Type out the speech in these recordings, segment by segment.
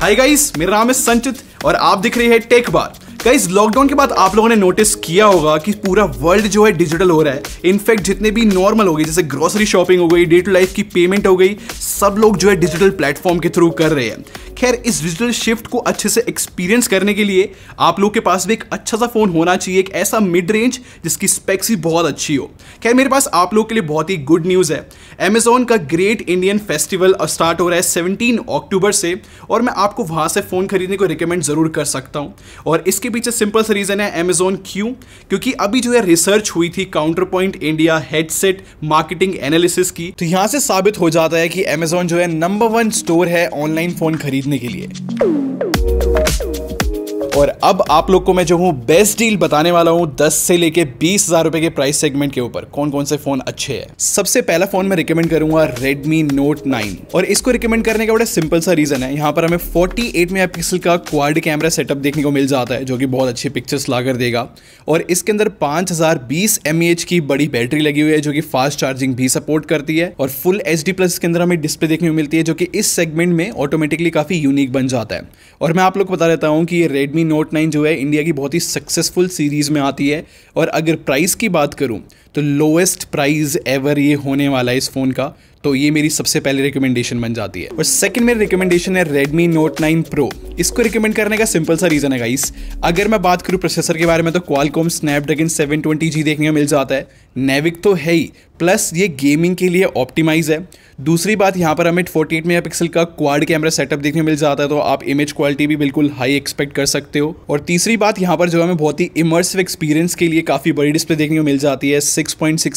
hi guys मेरा नाम है संचित और आप दिख रही है टेक बार गाइस लॉकडाउन के बाद आप लोगों ने नोटिस किया होगा कि पूरा वर्ल्ड जो है डिजिटल हो रहा है इनफैक्ट जितने भी नॉर्मल हो गए जैसे ग्रोसरी शॉपिंग हो गई डे टू लाइफ की पेमेंट हो गई सब लोग जो है डिजिटल प्लेटफॉर्म के थ्रू कर रहे हैं खैर इस डिजिटल शिफ्ट को अच्छे से एक्सपीरियंस करने के लिए आप लोग के पास भी एक अच्छा सा फ़ोन होना चाहिए एक ऐसा मिड रेंज जिसकी स्पेक्स भी बहुत अच्छी हो खैर मेरे पास आप लोग के लिए बहुत ही गुड न्यूज़ है अमेजोन का ग्रेट इंडियन फेस्टिवल स्टार्ट हो रहा है सेवनटीन अक्टूबर से और मैं आपको वहां से फ़ोन खरीदने को रिकमेंड ज़रूर कर सकता हूँ और इसके पीछे सिंपल सा रीज़न है अमेजोन क्यों क्योंकि अभी जो है रिसर्च हुई थी Counterpoint India headset marketing analysis की तो यहाँ से साबित हो जाता है कि अमेजोन जो है नंबर वन स्टोर है ऑनलाइन फ़ोन खरीद देखने के लिए और अब आप लोग को मैं जो हूँ बेस्ट डील बताने वाला हूँ दस से लेके बीस हजार रुपए के प्राइस सेगमेंट के ऊपर कौन कौन से फोन अच्छे हैं सबसे पहला फोन मैं रिकमेंड करूंगा Redmi Note 9 और इसको रिकमेंड करने का बड़ा सिंपल सा रीजन है यहाँ पर हमें 48 मेगापिक्सल का क्वाड कैमरा सेटअप देखने को मिल जाता है जो कि बहुत अच्छे पिक्चर्स लाकर देगा और इसके अंदर पांच हजार की बड़ी बैटरी लगी हुई है जो कि फास्ट चार्जिंग भी सपोर्ट करती है और फुल एच डी प्लस के अंदर हमें डिस्प्ले देखने को मिलती है जो कि इस सेगमेंट में ऑटोमेटिकली काफी यूनिक बन जाता है और मैं आप लोग को बता देता हूँ कि ये रेडमी नोट नाइन जो है इंडिया की बहुत ही सक्सेसफुल सीरीज़ में आती है और अगर प्राइस की बात करूँ तो लोएस्ट प्राइस एवर ये होने वाला है इस फ़ोन का तो ये मेरी सबसे पहले रिकमेंडेशन बन जाती है और सेकंड मेरी रिकमेंडेशन है Redmi Note 9 Pro इसको रिकमेंड करने का सिंपल सा रीज़न है गाइस अगर मैं बात करूँ प्रोसेसर के बारे में तो क्वालकॉम स्नैपड्रैगन 720G देखने को मिल जाता है नेविक तो है ही प्लस ये गेमिंग के लिए ऑप्टिमाइज है दूसरी बात यहाँ पर हमें 48 मेगापिक्सल का क्वाड कैमरा सेटअप देखने मिल जाता है तो आप इमेज क्वालिटी भी बिल्कुल हाई एक्सपेक्ट कर सकते हो और तीसरी बात यहाँ पर जो हमें बहुत ही इमर्सिव एक्सपीरियंस के लिए काफ़ी बड़ी डिस्प्ले देखने को मिल जाती है सिक्स पॉइंट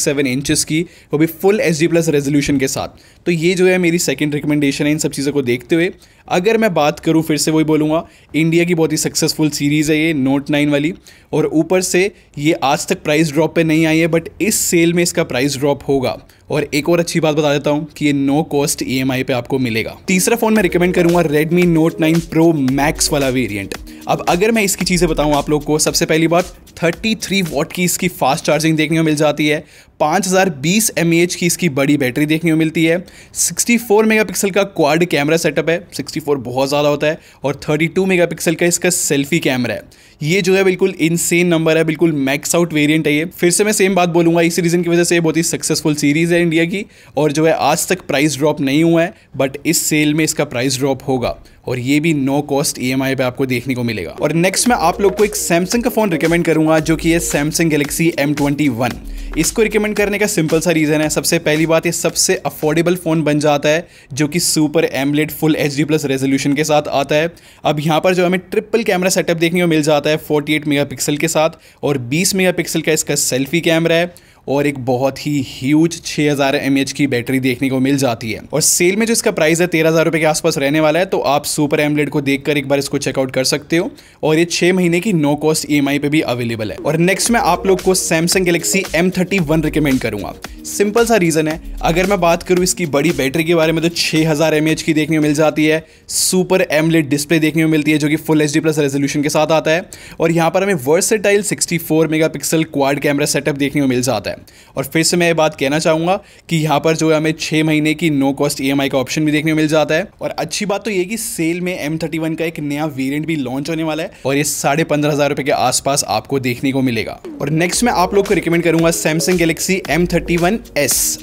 की वो भी फुल एच प्लस रेजोल्यूशन के साथ तो ये जो है मेरी सेकेंड रिकमेंडेशन है इन सब चीज़ों को देखते हुए अगर मैं बात करूँ फिर से वही बोलूँगा इंडिया की बहुत ही सक्सेसफुल सीरीज़ है ये नोट नाइन वाली और ऊपर से ये आज तक प्राइस ड्रॉप पे नहीं आई है बट इस सेल में इसका प्राइस ड्रॉप होगा और एक और अच्छी बात बता देता हूँ कि ये नो कॉस्ट ई पे आपको मिलेगा तीसरा फ़ोन मैं रिकमेंड करूँगा Redmi Note nine Pro Max वाला वेरियंट अब अगर मैं इसकी चीज़ें बताऊँ आप लोग को सबसे पहली बात 33 वॉट की इसकी फास्ट चार्जिंग देखने को मिल जाती है 5020 हज़ार की इसकी बड़ी बैटरी देखने को मिलती है 64 मेगापिक्सल का क्वाड कैमरा सेटअप है 64 बहुत ज़्यादा होता है और 32 मेगापिक्सल का इसका सेल्फी कैमरा है ये जो है बिल्कुल इनसेन नंबर है बिल्कुल मैक्स आउट वेरिएंट है ये फिर से मैं सेम बात बोलूँगा इसी रीज़न की वजह से बहुत ही सक्सेसफुल सीरीज़ है इंडिया की और जो है आज तक प्राइस ड्रॉप नहीं हुआ है बट इस सेल में इसका प्राइस ड्रॉप होगा और ये भी no cost E M I पे आपको देखने को मिलेगा और नेक्स्ट मैं आप लोग को एक सैमसंग का फ़ोन रिकमेंड करूंगा जो कि है Samsung Galaxy M twenty one इसको रिकमेंड करने का सिंपल सा रीज़न है सबसे पहली बात ये सबसे अफोर्डेबल फ़ोन बन जाता है जो कि super AMOLED full H D plus resolution के साथ आता है अब यहाँ पर जो हमें ट्रिपल कैमरा सेटअप देखने को मिल जाता है फोर्टी एट मेगा पिक्सल के साथ और बीस मेगा पिक्सल का इसका सेल्फी कैमरा है और एक बहुत ही ह्यूज 6000 एमएच की बैटरी देखने को मिल जाती है और सेल में जो इसका प्राइस है तेरह हज़ार के आसपास रहने वाला है तो आप सुपर एमलेट को देखकर एक बार इसको चेकआउट कर सकते हो और ये छः महीने की नो कॉस्ट ई पे भी अवेलेबल है और नेक्स्ट मैं आप लोग को Samsung Galaxy M thirty one recommend करूँगा सिंपल सा रीज़न है अगर मैं बात करूँ इसकी बड़ी बैटरी के बारे में तो छः हज़ार की देखने को मिल जाती है सुपर एमलेट डिस्प्ले देखने को मिलती है जो कि फुल एच प्लस रेजोल्यूशन के साथ आता है और यहाँ पर हमें versatile 64 megapixel quad camera setup देखने को मिल जाता है है और फिर से मैं ये बात कहना चाहूँगा कि यहाँ पर जो है हमें छः महीने की नो कॉस्ट ई का ऑप्शन भी देखने मिल जाता है और अच्छी बात तो ये कि सेल में एम का एक नया वेरियंट भी लॉन्च होने वाला है और ये साढ़े पंद्रह हज़ार रुपये के आसपास आपको देखने को मिलेगा और नेक्स्ट मैं आप लोग को रिकमेंड करूंगा सैमसंग गैलेक्सी एम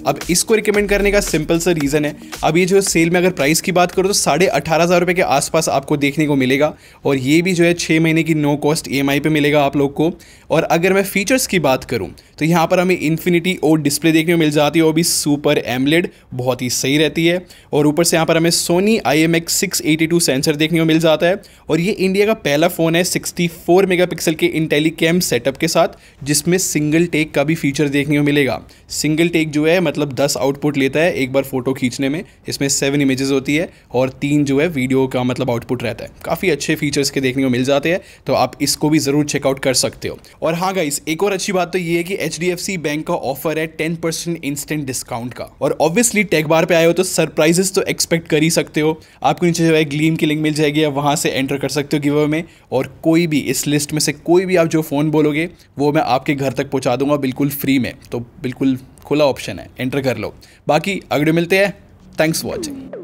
अब इसको रिकमेंड करने का सिंपल सा रीज़न है अब ये जो सेल में अगर प्राइस की बात करो तो साढ़े अठारह हज़ार रुपये के आसपास आपको देखने को मिलेगा और ये भी जो है छः महीने की नो कॉस्ट ई पे मिलेगा आप लोग को और अगर मैं फीचर्स की बात करूँ तो यहाँ पर हमें इन्फिनिटी ओ डिस्प्ले देखने में मिल जाती है वो भी सुपर एमलेड बहुत ही सही रहती है और ऊपर से यहाँ पर हमें Sony I M X six eighty two sensor देखने को मिल जाता है और ये इंडिया का पहला फ़ोन है सिक्सटी फोर मेगा पिक्सल के इंटेली कैम सेटअप के साथ जिसमें सिंगल टेक का भी फीचर देखने को मिलेगा सिंगल टेक जो है मतलब दस आउटपुट लेता है एक बार फोटो खींचने में इसमें सेवन इमेजेस होती है और तीन जो है वीडियो का मतलब आउटपुट रहता है काफ़ी अच्छे फीचर्स के देखने को मिल जाते हैं तो आप इसको भी ज़रूर चेकआउट कर सकते हो और हाँ गाइस एक और अच्छी बात तो ये है कि H D F C bank का ऑफर है टेन परसेंट इंस्टेंट डिस्काउंट का और ऑब्वियसली टेक बार पे आए हो तो सरप्राइजेस तो एक्सपेक्ट कर ही सकते हो आपको नीचे जो है ग्लीम की लिंक मिल जाएगी आप वहाँ से एंटर कर सकते हो गिवे में और कोई भी इस लिस्ट में से कोई भी आप जो फ़ोन बोलोगे वो मैं आपके घर तक पहुँचा दूंगा बिल्कुल फ्री में तो बिल्कुल खुला ऑप्शन है एंटर कर लो बाकी अगले मिलते हैं थैंक्स वॉचिंग